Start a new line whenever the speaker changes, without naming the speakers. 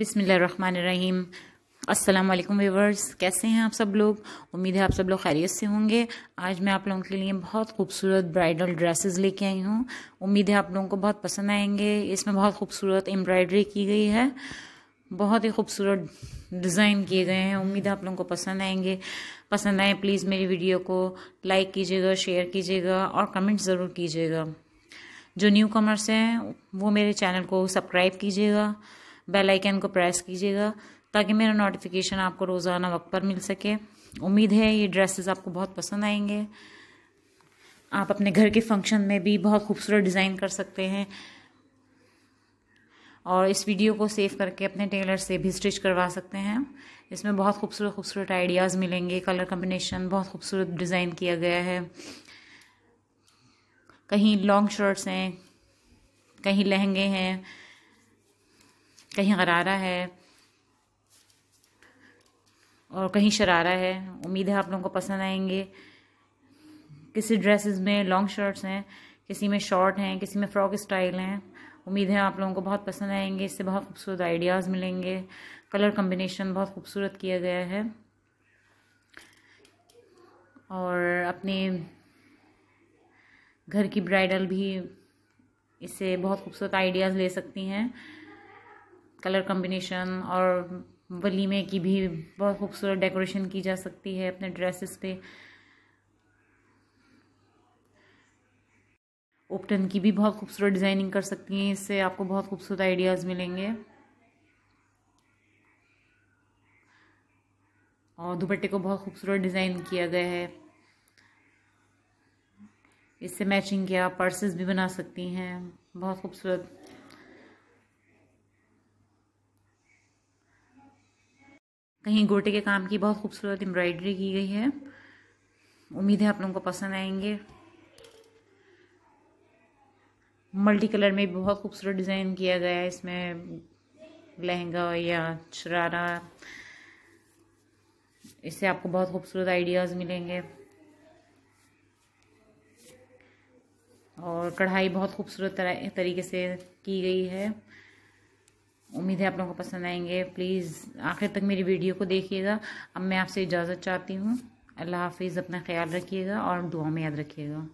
बिसमीम अस्सलाम वालेकुम कैसे हैं आप सब लोग उम्मीद है आप सब लोग खैरियत से होंगे आज मैं आप लोगों के लिए बहुत खूबसूरत ब्राइडल ड्रेसेस लेके आई हूँ उम्मीद है आप लोगों को बहुत पसंद आएंगे इसमें बहुत खूबसूरत एम्ब्रॉयडरी की गई है बहुत ही खूबसूरत डिज़ाइन किए गए हैं उम्मीद है आप लोगों को पसंद आएंगे पसंद आए प्लीज़ मेरी वीडियो को लाइक कीजिएगा शेयर कीजिएगा और कमेंट ज़रूर कीजिएगा जो न्यू कमर्स हैं वो मेरे चैनल को सब्सक्राइब कीजिएगा बेल आइकन को प्रेस कीजिएगा ताकि मेरा नोटिफिकेशन आपको रोज़ाना वक्त पर मिल सके उम्मीद है ये ड्रेसेस आपको बहुत पसंद आएंगे आप अपने घर के फंक्शन में भी बहुत खूबसूरत डिज़ाइन कर सकते हैं और इस वीडियो को सेव करके अपने टेलर से भी स्टिच करवा सकते हैं इसमें बहुत खूबसूरत खूबसूरत आइडियाज़ मिलेंगे कलर कम्बिनेशन बहुत खूबसूरत डिज़ाइन किया गया है कहीं लॉन्ग शर्ट्स हैं कहीं लहंगे हैं कहीं गरारा है और कहीं शरारा है उम्मीद है आप लोगों को पसंद आएंगे किसी ड्रेसेस में लॉन्ग शर्ट्स हैं किसी में शॉर्ट हैं किसी में फ्रॉक स्टाइल हैं उम्मीद है आप लोगों को बहुत पसंद आएंगे इससे बहुत खूबसूरत आइडियाज़ मिलेंगे कलर कम्बिनेशन बहुत खूबसूरत किया गया है और अपने घर की ब्राइडल भी इससे बहुत खूबसूरत आइडियाज़ ले सकती हैं कलर कम्बिनेशन और वलीमे की भी बहुत खूबसूरत डेकोरेशन की जा सकती है अपने ड्रेसेस पे ओपटन की भी बहुत खूबसूरत डिज़ाइनिंग कर सकती हैं इससे आपको बहुत खूबसूरत आइडियाज़ मिलेंगे और दुपट्टे को बहुत खूबसूरत डिज़ाइन किया गया है इससे मैचिंग किया पर्सेस भी बना सकती हैं बहुत खूबसूरत कहीं गोटे के काम की बहुत खूबसूरत एम्ब्रॉयडरी की गई है उम्मीद है आप लोगों को पसंद आएंगे मल्टी कलर में भी बहुत खूबसूरत डिज़ाइन किया गया है इसमें लहंगा या शरारा इससे आपको बहुत खूबसूरत आइडियाज़ मिलेंगे और कढ़ाई बहुत खूबसूरत तरीके से की गई है उम्मीद है आप लोगों को पसंद आएंगे प्लीज़ आखिर तक मेरी वीडियो को देखिएगा अब मैं आपसे इजाज़त चाहती हूँ अल्लाह हाफिज़ अपना ख्याल रखिएगा और दुआ में याद रखिएगा